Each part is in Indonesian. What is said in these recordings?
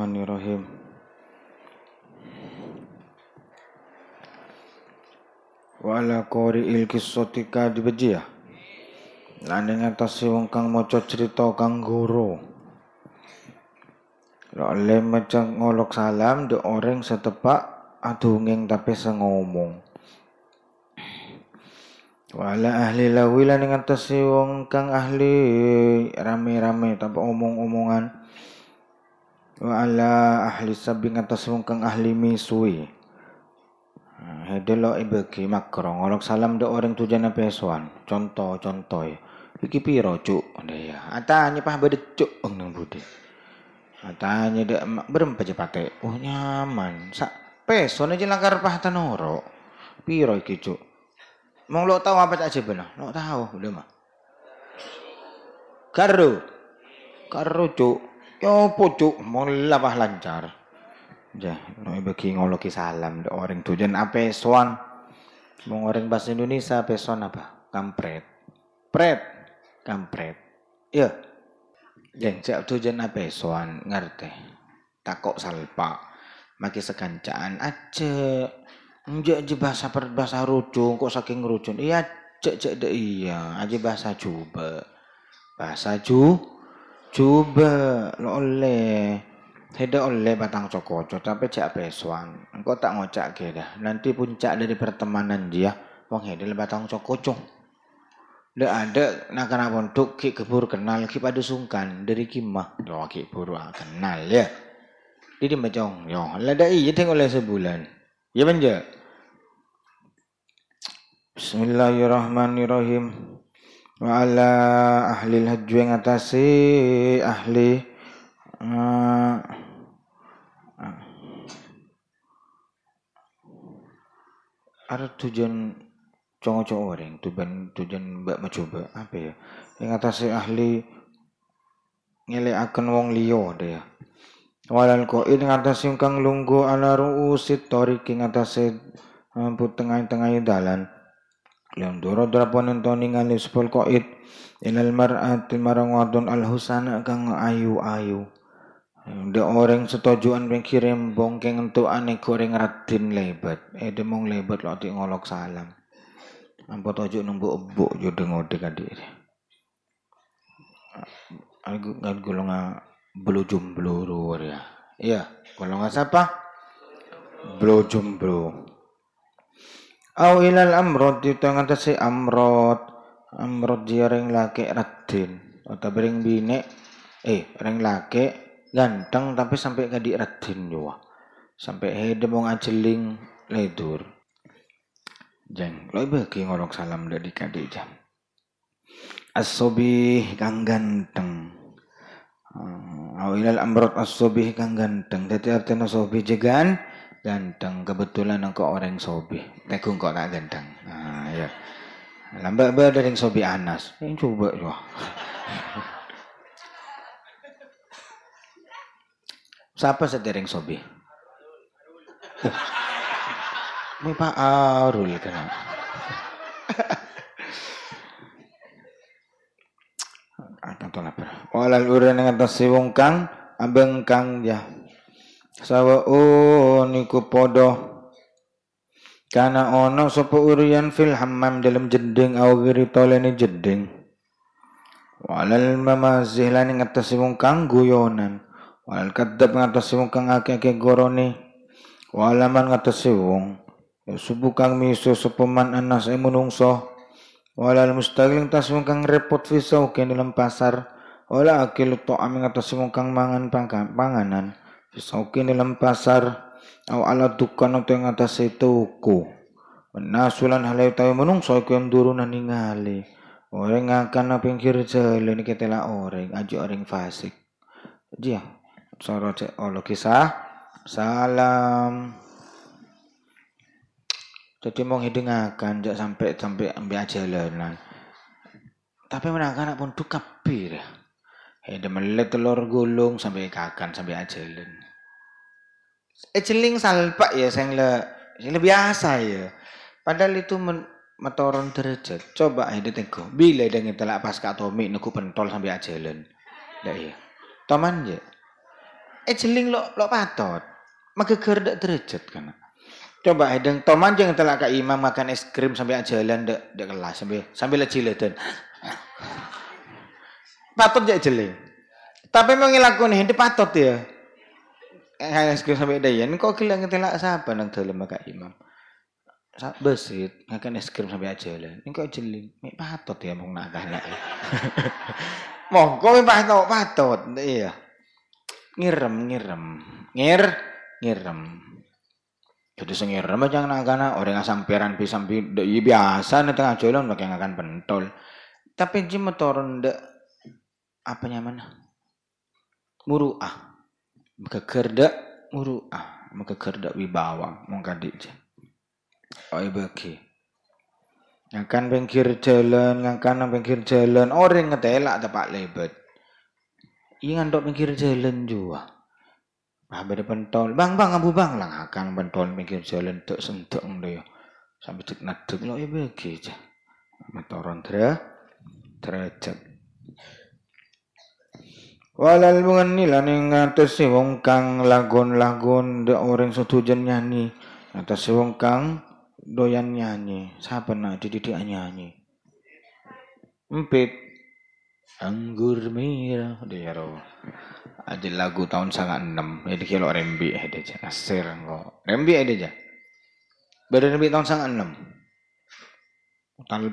Bismillahirrahmanirrahim. Wa ala qari'il qissati ya. Lan ing atase wong kang maca cerita kang guru. Lale macang ngolok salam de orang setepak adunging tapi sengomong. Wala ahli lawilan ing atase wong kang ahli rame-rame tanpa omong-omongan wa ala ahli sabi atas mungkang ahli misui Hedelo ibagi e makro. Ngolok salam do orang tujuan apa soan contoh contoh e. iki piro cuk ya atanya pah bedet cuk nang budi atanya dek mak berempa cepate. oh nyaman sak peson aja langkar pah tanoro piro iki cuk mau lo tau apa aja bener lo tau udah mah karo karo cuk Yo pojok mau labah lancar. Ya, no bagi ngoloki salam do orang tujuan apa soan? Mau orang bahasa Indonesia apa soan apa? Kampret. Pret. Kampret. Ya. Dan siap tujuan apa soan ngerti? Takok salpa. Maki sekancaan aja. Enggak aja bahasa per bahasa rujung kok saking rujung. Iya cek cek deh iya aja bahasa coba bahasa ju Coba lo oleh. Tidak oleh batang cokoco tapi cak pesuan. Engkau tak ngocak ke Nanti puncak dari pertemanan dia. Wong le batang cokoco. le ada nak kena bontuk ki kebur kenal ki pada sungkan dari kimah. Doa ki buru kenal ya. Jadi macam yo lada iya tengok oleh sebulan. Ya banja. Bismillahirrahmanirrahim wa ala ahli hajj yang atasi ahli uh, ada tujuan cowok-cowok orang tujuan tujuan mbak mencoba apa ya yang atasi ahli nilai akan wong liyo deh ya. walal atas ngatasi kang lunggu ala ruusit torik ngatasi eh, um, tengah-tengah dalan lam doro raponon to ningali sepul koit ilal mar'ati marang wadon al husana kang ayu-ayu de orang setujuan ping kirim bongkeng ane goreng radin lebat eh demong lebat lo di ngolok salam ampo nunggu nembuk embuk yo dengode kadik aku kan golongan belujum bluru ya iya golongan siapa blujum bro au ilal amrod ditang tasi amrod amrod dia ring laki radin atau bereng bine eh ring laki ganteng tapi sampai kadi radin juga sampai de mau ajeling ledur jeng loi bagi ngorok salam dari kadi jam asobi kang ganteng au ilal amrod asobi kang ganteng jadi artinya asobi jegan ganteng kebetulan engkau orang sobi tegung kok tak ganteng nah ya lambat ber dari sobi anas ini coba loh siapa sedering sobi ini Pak Arul kan Atau ah, lapar. dengan tasiwung kang abeng kang ya sawaun iku padha Kana ono sapa urian fil hammam dalam jeding au wiritolene jeding. Walal mamazih lan ngatasi wong kang guyonan. Walal kadzab ngatasi wong kang akeh-akeh gorone. Walaman ngatasi wong. Ya, subuh kang miso sapa man anas e menungso. Walal mustaqiling tas wong kang repot fisau dalam pasar. Wala akil ta'am ngatasi wong kang mangan panganan. Fisaukin dalam pasar au ala dukan atau yang atas toko. Menasulan itu tahu menung, soi kau yang durunan ningali. Orang akan apa yang kiri jalan kita lah orang, aja orang fasik. Dia, sorot Allah kisah. Salam. Jadi mau hidengakan, jak sampai sampai ambil aja jalanan. Tapi menangkan pun duka kapir. Hede melet telur gulung sampai kakan sampai aja lah celing eh, salpa ya sing le, sing le biasa ya. Padahal itu men, metoron derajat. Coba ae tengok Bila dengan telak pas kak tommy niku pentol sampai ajalan, dah ya. Taman ya. celing eh, lo lo patot. Maka ndak derajat kan Coba hedeng toman jangan telak kak imam makan es krim sampai ajalan dek dek kelas sambil sambil cileten. Patot jadi celing Tapi mau ngelakuin hindi patot ya. Hanya ke sampai dayan kok kilang telak siapa nang dalam maka imam. Sak besit ngakan es krim sampai Ini kok jeli, mik patot ya mung nak kanak. Ya? Monggo mik patot patot iya. Ngirem ngirem. Ngir ngirem. Jadi sing macam aja nak kanak orang samperan bisa iya biasa nang tengah jalan pakai ngakan pentol. Tapi jim motor ndak apa nyaman? Muruah muru ah, maka kerda wibawa mongkadik oi bagi ngakan pinggir jalan ngakan nang pinggir jalan orang oh, ngetelak tepak lebet iya dok pinggir jalan juga Ah, beda pentol, bang bang abu bang lah akan pentol bengkir jalan tuh sentuh deh sampai cek naduk lo ya bagi aja. tera, tera cek walal mengeni neng ing si wong kang lagon-lagon de orang setujan nyanyi si wong kang doyan nyanyi siapa nak dididik nyanyi empit anggur merah dia ro ada lagu tahun sangat enam jadi kalau rembi ada aja nasir kok rembi ada aja rembi tahun sangat enam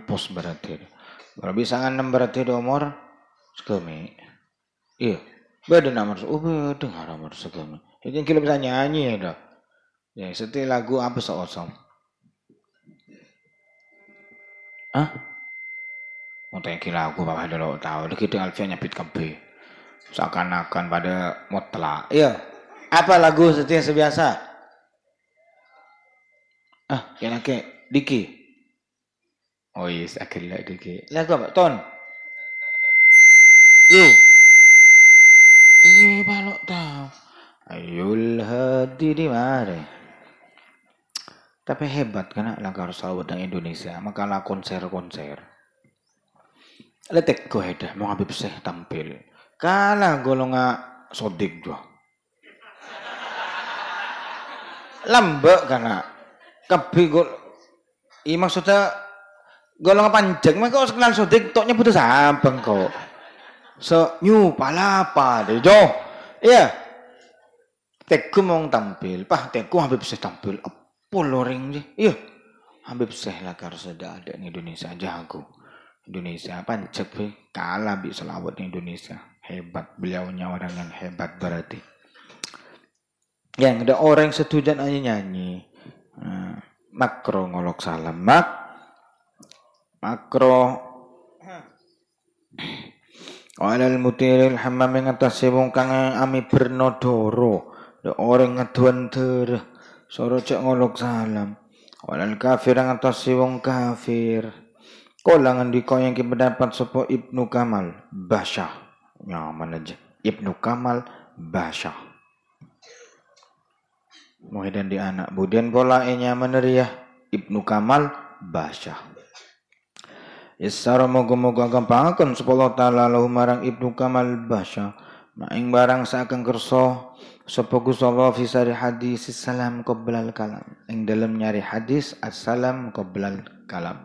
pos berarti berarti sangat enam berarti di umur sekemi Iya. Beda nama oh beda haram segala. Jadi kita bisa nyanyi ya dok. Ya setiap lagu apa seosong. Ah, Mau tanya kira aku apa ada lo tahu. Lagi itu Alfian nyapit kempi. Seakan-akan pada motla. Iya. Apa lagu setiap sebiasa? Ah, yang ke Diki. Oh yes, akhirnya Diki. Lagu apa? Ton. Iya balok tau. Ayul hadi di mare Tapi hebat kan langkah salawat dan Indonesia. Maka lah konser-konser. Letek gue dah mau Habib seh tampil. Kalah golonga sodik gue. Lambek karena kebi gol. I iya, maksudnya golonga panjang mah harus kenal sodik toknya putus abang kok. So nyu palapa deh jo Iya. Teku mau tampil, pah teku hampir bisa tampil. Apa loring sih? Iya. hampir bisa lah karo sudah ada di Indonesia aja aku. Indonesia apa, pancep kalah bi selawat Indonesia. Hebat beliaunya orang yang hebat berarti. Yang ada orang setujuan aja nyanyi. Nah, makro ngolok salam mak makro Walal mutiril hammam ing atas kang ami bernodoro. Ya, Orang ngaduan ter, Soro cek ngolok salam. Walal kafir ing atas kafir, kafir. di kau yang pendapat sepo Ibnu Kamal Basha. Nyaman aja. Ibnu Kamal Basha. Muhidan di anak. Budian pola enya meneriah, ya. Ibnu Kamal Basha. Isara ya, moga-moga gampangkan sepuluh ta'ala lahu marang ibnu kamal basya. Maing nah, barang seakan kerso sapa Gusti Allah fi hadis salam qoblal kalam. Ing dalam nyari hadis assalam qoblal kalam.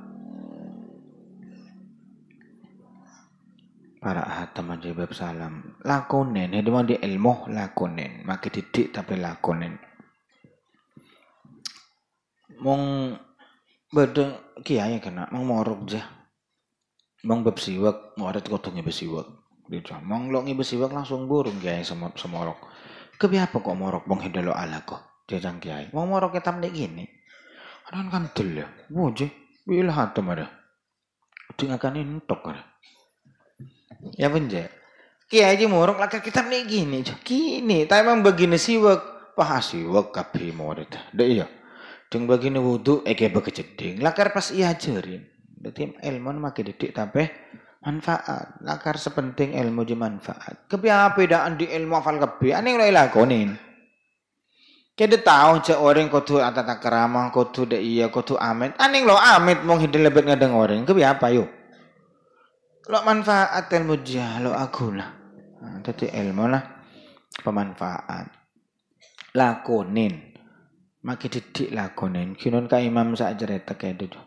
Para teman jibab salam. Lakonen, itu di ilmu lakonen. Maka didik tapi lakonen. Mong bedeng kiai kena, mong morok jah. Mong bab siwak, ada kudu ngibe siwak. Dijah, mong lo siwak langsung burung kiai sem semorok. apa kok morok mong hidalo ala kok? Jajang kiai. Mong morok kita dek gini. Adan kan dulu. ya. Wajah, bila hatam ada. Udah akan ini ada. Ya benje Kiai aja morok laka kita ini. gini. Gini, tapi emang begini siwak. Pah ah, siwak kabeh murid. Dek iya. Jeng begini wudhu, eke begeceding. Lakar pas iya jerin, jadi ilmu makin didik tapi manfaat. Lakar sepenting ilmu di manfaat. Kebiasaan bedaan di ilmu hafal kepiye? yang lho lakonin. Kita tahu cek orang kudu atata kerama, kudu de iya, kudu amit. Aning ah, lo amit mau hidup lebih ngadeng orang. Kepiye apa yuk? Lo manfaat ilmu jah, lo aku lah. Ah, jadi ilmu lah pemanfaat. Lakonin. Maki didik lakonin. kini ka imam saja cerita ya duduk. Gitu.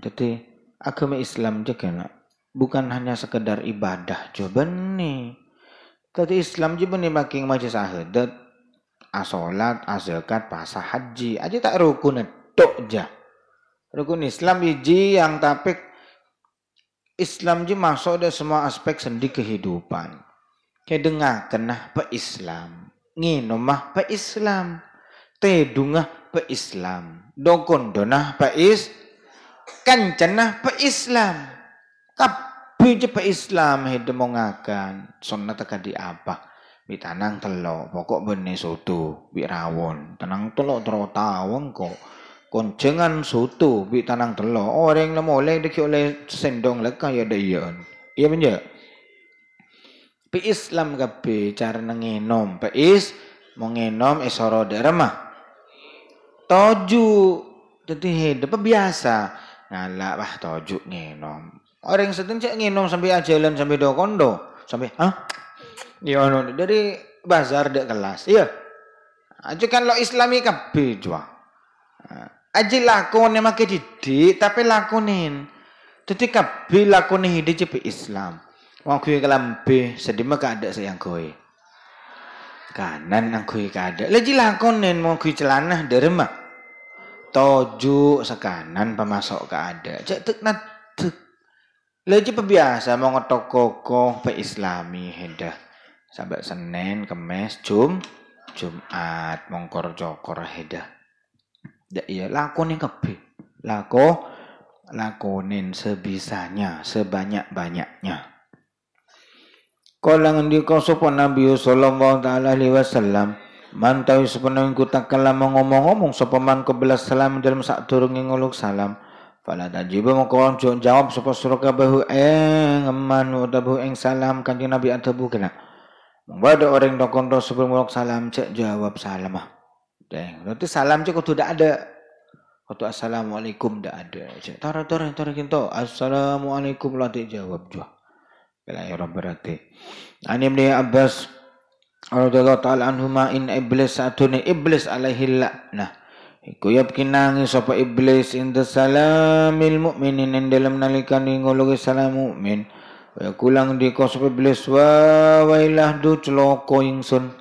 Jadi agama Islam juga kan, nak. Bukan hanya sekedar ibadah coba nih. Tadi Islam juga nih makin majlis ahadat. Asolat, ah, azakat, ah, pasah haji. Aja ah, tak rukun tok ja. Rukun Islam iji yang tapi Islam juga masuk ada semua aspek sendi kehidupan. Kayak dengar kena pe Islam. Ngino mah pe Islam. Tedungah pe Islam. Dokon donah pe Islam kan jenah Islam, peislam. Kabeh mongakan. hidemongakan sunat di apa? bi tanang telo pokok bene soto, bi rawon. tanang telo tro tawong kok. Koncengan soto, bi tanang telo Orang oh, nemu oleh deki oleh sendong leka ya dayan. Iya, iya menja. Ya? pe Islam kabe cara nengenom. pe is mengenom esoro eh, derma. Ah. Toju jadi hidup biasa. Ngalah wah tojuk nginom. Orang sedeng cek nginom sampai ajalan sampai do kondo sampai ah. Ya no dari bazar dek kelas. Iya. Ajukan lo islami kabeh jua. Nah, Aji lakone make didik tapi lakonin. Jadi kabeh lakonin hidup cepi Islam. Wong kuwi kelambe sedih mah kada sayang kowe. Kanan nang kuwi kada. lagi lakonin mau kuwi celana derma toju sekanan pemasok ke ada cek tek nat tek lagi pebiasa mau ngetok koko pe islami hedah sampai senin kemes jum jumat mongkor jokor hedah ya iya lakonin kepi lako lakonin sebisanya sebanyak banyaknya kalau ngendika sopan Nabi Sallallahu Alaihi Wasallam Mantau sepenuhnya kutakala mengomong-omong sopaman kebelas salam dalam saat turungi nguluk salam. Fala tajibah mengkawang jok jawab sopa suraka bahu eng eman utabu eng salam kanjeng Nabi atabu kena. Mengwada orang dokon doh sebelum nguluk salam cek jawab salamah. Deng, nanti salam cek tuh tidak ada. tuh assalamualaikum tidak ada. Cek tara tara tara kinto assalamualaikum lah jawab jua. Bila ya Rabbi Ani Abbas radhiyallahu taala anhuma in iblis atune iblis alaihi nah iku ya kinangi sapa iblis inda salamil mukminin in dalam nalikan ngologi salam mukmin ya kulang di kosop iblis wa wailah du celoko ingsun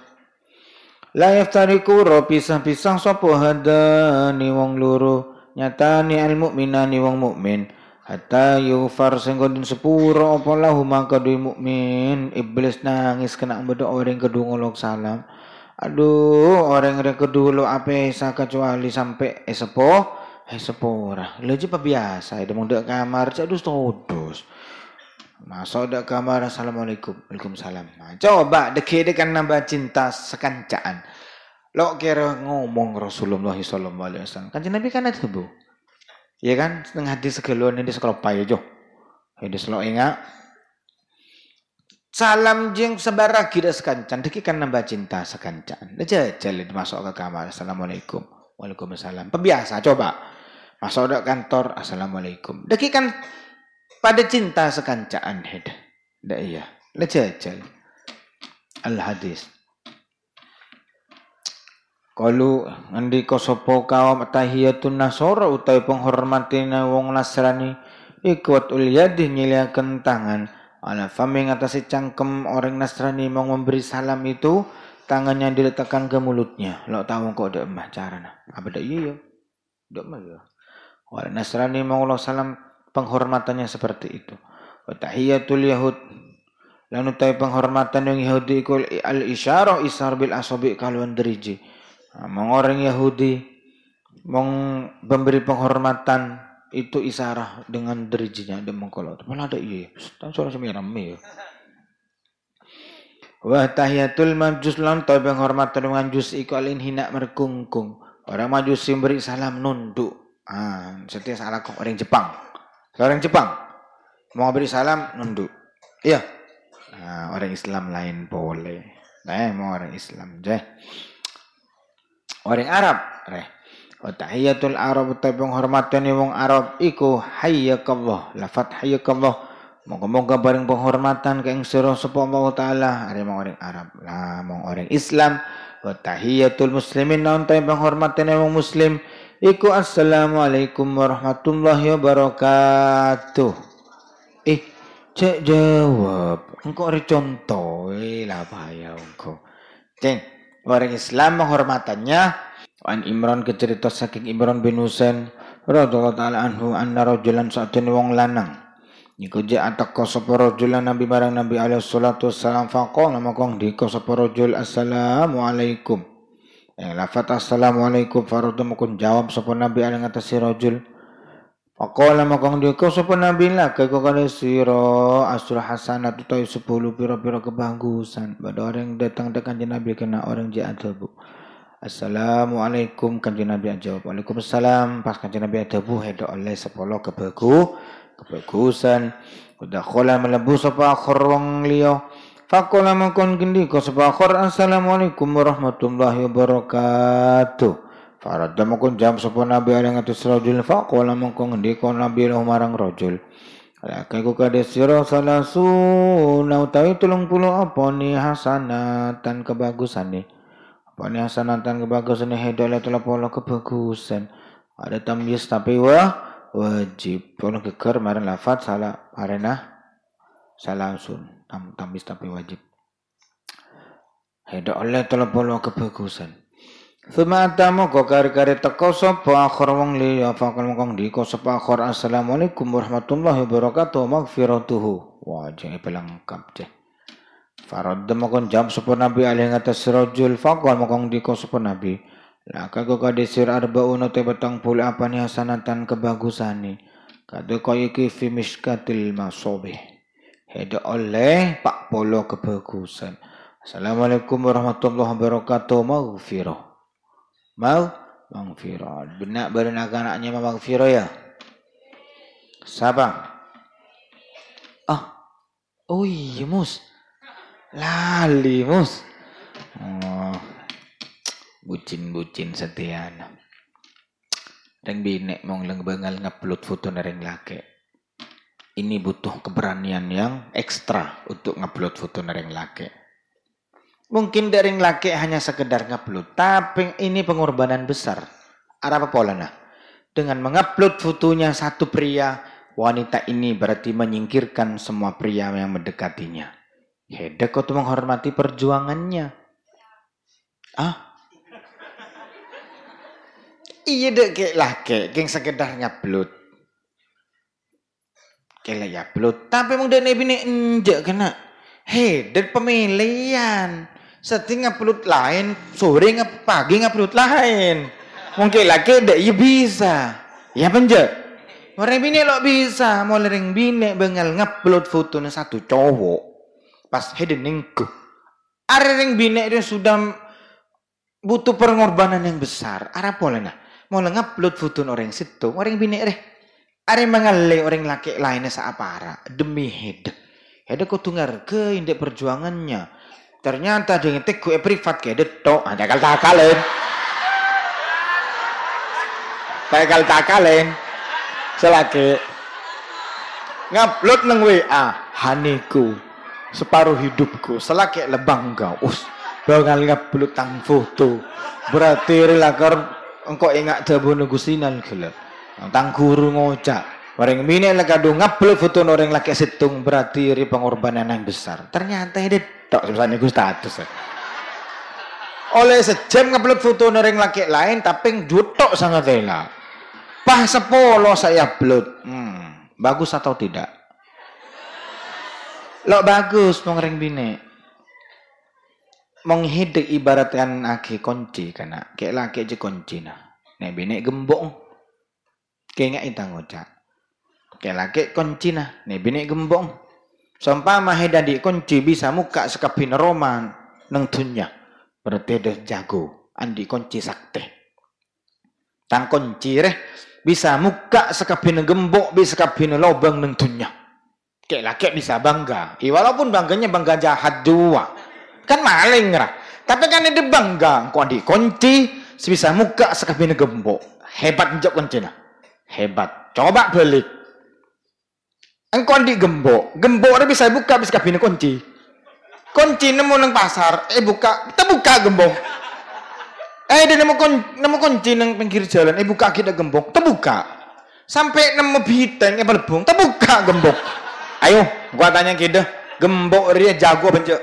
la yaftariku ro pisah-pisah sapa hadani wong loro nyatani al mukminani wong mukmin Hatta yufar senggodin sepuro apa lahu maka dui mukmin iblis nangis kena bedo orang kedua ngolok salam. Aduh orang orang kedua lo apa isa kecuali sampai esepo lah Lo apa biasa ada mau dek kamar cedus todus. Masuk dek kamar assalamualaikum waalaikumsalam. Nah, coba dekan nambah cinta sekancaan. Lo kira ngomong Rasulullah SAW. Kan Nabi kan ada bu. Iya kan? Ya kan setengah di segelon ini payo jo ya, Ini selok ingat. Salam jeng sebarah kira sekancan. Deki kan nambah cinta sekancan. Aja jalan masuk ke kamar. Assalamualaikum. Waalaikumsalam. Pebiasa coba. Masuk ke kantor. Assalamualaikum. Deki kan pada cinta sekancaan. Dah iya. jalan Al hadis. Kalu andi kosopo kau tahiyatun nasara utai penghormatine wong Nasrani ikut yadi nyiliaken tangan ala fami ngatasi cangkem orang Nasrani mau memberi salam itu tangannya diletakkan ke mulutnya lo tahu kok ada emah carana apa dah iya udah emah ya orang Nasrani mau lo salam penghormatannya seperti itu tahiyatul yahud lanutai penghormatan yang Yahudi ikul al isyarah isar bil asobi kalwan deriji Ah, mengoreng Yahudi, memberi penghormatan itu isarah dengan derijinya dia mengkolot. Malah ada iya, tan ya? suara semiram ya. Wah tahiyatul majus lan ta penghormatan dengan jus ikalin hina merkungkung. Orang majus memberi salam nunduk. Ah, setiap salah kok orang Jepang. Orang Jepang mau beri salam nunduk. Iya. Ah, orang Islam lain boleh. Nah, mau orang Islam, jeh. orang Arab. Reh. Tahiyatul Arab utai penghormatan ni wong Arab iku hayyakallah. Lafat hayyakallah. Moga-moga bareng penghormatan ke yang suruh Allah Ta'ala. Hari mong orang Arab. Nah, mong orang Islam. Tahiyatul Muslimin. Nah, untai penghormatan ni Muslim. Iku Assalamualaikum warahmatullahi wabarakatuh. Eh, cek jawab. Engkau ada contoh. Eh, lah bahaya engkau. Ceng orang Islam menghormatannya an Imran kecerita saking Imron bin Husain radhiyallahu taala anhu anna saat ini wong lanang iku ja atak kosop rajulan nabi barang nabi alaihi salatu wasalam faqol makong di kosop rajul assalamu alaikum eh lafat assalamu alaikum farudum kun jawab sapa nabi alaihi ngatasi rajul rajul Pakola maka kau sapa nabi laka kakane siro asrul hasanat utawi sepuluh pira-pira kebangusan. pada orang datang dekat kanjeng nabi kena orang je bu. Assalamualaikum kanjeng nabi jawab. Waalaikumsalam pas kanjeng nabi adabu hedo oleh 10 kebagu kebagusan. Udah kola melebu sapa akhir wong liya. Fakola gendi kau sapa akhir assalamualaikum warahmatullahi wabarakatuh. Farad mungkin jam sepuluh nabi ada ngatus rajul faqala mungkin kon nabi lahum marang rojul. aku ku siro salah salasu nau tahu tulung puluh apa ni hasanatan kebagusan ni. Apa ni hasanatan kebagusan ni hedalah telah pola kebagusan. Ada tamyiz tapi wah wajib. Pola keker marang lafat salah arena sun Tam, tamyiz tapi wajib. oleh telah pola kebagusan. Sumata moga kari-kari teko sapa akhir wong liya fakul mongkong diko sapa akhir assalamualaikum warahmatullahi wabarakatuh magfiratuhu. Wah, jenenge pelengkap teh. Farad mongkon jam sapa Nabi alih ngatas rajul fakul mongkong diko sapa Nabi. Laka kau arba arbauna te betang pul apa nih hasanatan bagusani Kadu kau iki fi mishkatil masobih. Hede oleh pak polo kebagusan. Assalamualaikum warahmatullahi wabarakatuh magfirah mau bang mangfirat. Benak berenak anaknya mangfirat ya. Sabang. Ah. Oh iya mus. Lali mus. Oh. Bucin-bucin setiana. Reng binek mau leng bengal ngeplut foto nereng laki. Ini butuh keberanian yang ekstra untuk ngeplut foto nereng laki. Mungkin dari laki hanya sekedar ngeblut, tapi ini pengorbanan besar. Arab nah? Dengan mengupload fotonya satu pria, wanita ini berarti menyingkirkan semua pria yang mendekatinya. Hede ya, kau tuh menghormati perjuangannya. Ah, Iya dek kek lah geng sekedar ngeblut. Kela ya blut, tapi mau dene bini enjek kena header pemilihan. Setiap ngupload lain, sore ngap pagi ngupload lain. Mungkin laki dek ya bisa. Ya penje. Orang bini lo bisa, mau lering bini bengal ngupload foto satu cowok. Pas hidden nengku. Ada yang bini itu sudah butuh pengorbanan yang besar. Ada boleh nah. Mau ngupload foto orang situ, orang bini deh. Ada mengalih orang laki lainnya seapara demi hidup. Ada dengar ke indek perjuangannya. Ternyata dengan tek gue privat kayak detok. Ada kal takalin. Tekal takalin. Selagi ngupload neng WA haniku separuh hidupku selagi lebang kau us bakal ngupload tang foto berarti relakar engkau ingat dabu negusinan gelap tang guru ngocak Orang lagi lekadu ngapel foto orang laki setung berarti ri pengorbanan yang besar. Ternyata ini tak sebesar ini status. Ya. Oleh sejam ngupload foto orang laki lain tapi jutok sangat tela. Pah sepuluh saya upload. Hmm, bagus atau tidak? Lo bagus mengering bini menghidek ibaratkan aki kunci kena kek laki aja kunci nah nek bini gembong ngak itu ngocak Okay, laki kunci nah. Ni bini gembong. Sampai mah dadi kunci bisa muka sekapin roman nang dunya. Berarti ada jago. Andi kunci sakte. Tang kunci reh bisa muka sekapin gembok bisa sekapin lobang nang dunya. Kek laki bisa bangga. Eh, walaupun bangganya bangga jahat dua. Kan maling lah. Tapi kan ini bangga. Kau di kunci. Sebisa muka sekapin gembok. Hebat menjawab kunci lah. Hebat. Coba balik. engkau di gembok gembok tapi bisa buka bisa kabinnya kunci kunci nemu neng pasar eh buka kita buka gembok eh dia nemu kunci nemu kunci neng pinggir jalan eh buka kita gembok kita buka sampai nemu biteng eh berbung buka gembok ayo gua tanya kita gitu. gembok dia eh, jago bencok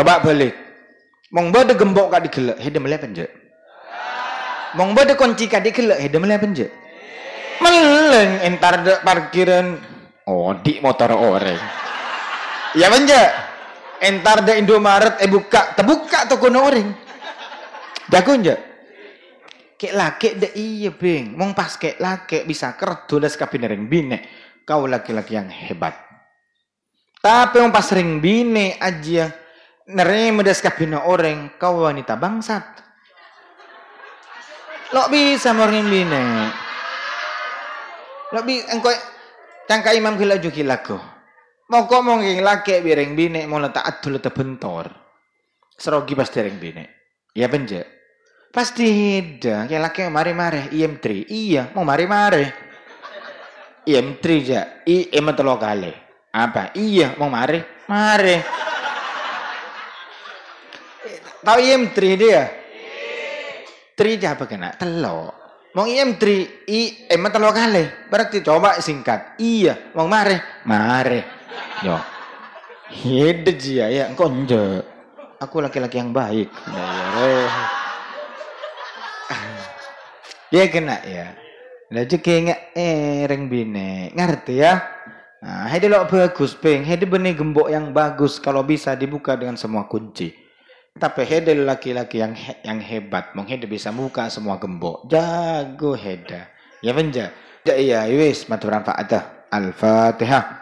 coba balik mau bodo gembok kak digelak hidup eh, melihat je Mau bodo kunci kak digelak hidup eh, melihat je meleng entar de parkiran oh, di motor orang ya benja entar de Indomaret eh buka terbuka toko orang dah kunja kek laki de iya bing mong pas kek laki bisa kerdulas ring bine kau laki-laki yang hebat tapi mong pas ring bine aja nere medas kabin orang kau wanita bangsat lo bisa morning bine lebih engkau tangka imam kila juki lagu. Mau kok mau nging laki bireng bine mau letak adul tebentor. Serogi pasti reng bine. Ya benje. Pasti hidang, yang laki mari-mari. IM3. Iya mau mari-mari. IM3 ja. IM telo kali. Apa? Iya mau mari. Mari. tau IM3 dia? Iya. Tri ja apa kena? Telok. Mau IM3, iya I eh, M terlalu kali. Berarti coba singkat. Iya, mau mare, mare. Yo. hidup jia ya, ya, engkau nje. Aku laki-laki yang baik. Ya, ya kena ya. kayaknya eh, ring bine, ngerti ya? Nah, hede lo bagus peng, hede benih gembok yang bagus kalau bisa dibuka dengan semua kunci. Tapi Heda laki-laki yang he, yang hebat, Mungkin dia bisa muka semua gembok. Jago Heda. Ya benja. Ya iya wis matur manfaat Al-Fatihah.